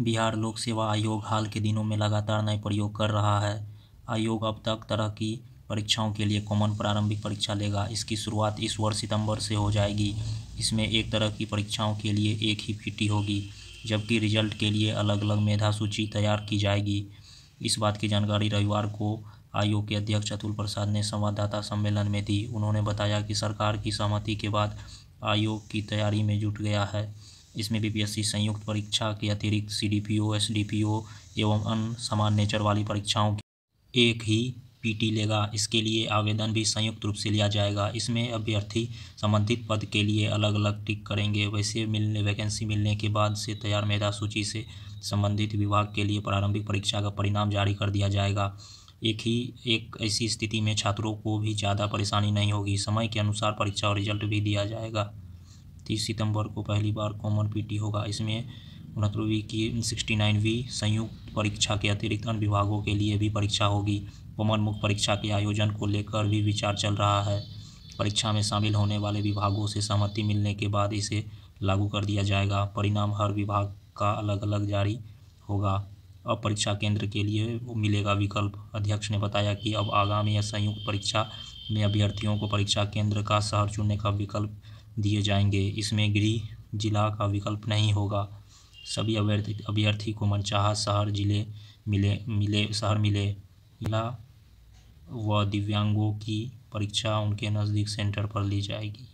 बिहार लोक सेवा आयोग हाल के दिनों में लगातार नए प्रयोग कर रहा है आयोग अब तक तरह की परीक्षाओं के लिए कॉमन प्रारंभिक परीक्षा लेगा इसकी शुरुआत इस वर्ष सितंबर से हो जाएगी इसमें एक तरह की परीक्षाओं के लिए एक ही पीटी होगी जबकि रिजल्ट के लिए अलग अलग मेधा सूची तैयार की जाएगी इस बात की जानकारी रविवार को आयोग के अध्यक्ष अतुल प्रसाद ने संवाददाता सम्मेलन में दी उन्होंने बताया कि सरकार की सहमति के बाद आयोग की तैयारी में जुट गया है जिसमें बीपीएससी संयुक्त परीक्षा के अतिरिक्त सीडीपीओ एसडीपीओ एवं अन्य समान नेचर वाली परीक्षाओं की एक ही पीटी लेगा इसके लिए आवेदन भी संयुक्त रूप से लिया जाएगा इसमें अभ्यर्थी संबंधित पद के लिए अलग अलग टिक करेंगे वैसे मिलने वैकेंसी मिलने के बाद से तैयार मेधा सूची से संबंधित विभाग के लिए प्रारंभिक परीक्षा का परिणाम जारी कर दिया जाएगा एक ही एक ऐसी स्थिति में छात्रों को भी ज़्यादा परेशानी नहीं होगी समय के अनुसार परीक्षा और रिजल्ट भी दिया जाएगा तीस सितंबर को पहली बार कॉमन पीटी होगा इसमें वी की सिक्सटी नाइनवीं संयुक्त परीक्षा के अतिरिक्त अन्य विभागों के लिए भी परीक्षा होगी कॉमन मुख्य परीक्षा के आयोजन को लेकर भी विचार चल रहा है परीक्षा में शामिल होने वाले विभागों से सहमति मिलने के बाद इसे लागू कर दिया जाएगा परिणाम हर विभाग का अलग अलग जारी होगा अब परीक्षा केंद्र के लिए मिलेगा विकल्प अध्यक्ष ने बताया कि अब आगामी संयुक्त परीक्षा में अभ्यर्थियों को परीक्षा केंद्र का शहर चुनने का विकल्प दिए जाएंगे इसमें गृह जिला का विकल्प नहीं होगा सभी अभ्यर्थी अभ्यर्थी को मनचाहा शहर जिले मिले मिले शहर मिले जिला व दिव्यांगों की परीक्षा उनके नज़दीक सेंटर पर ली जाएगी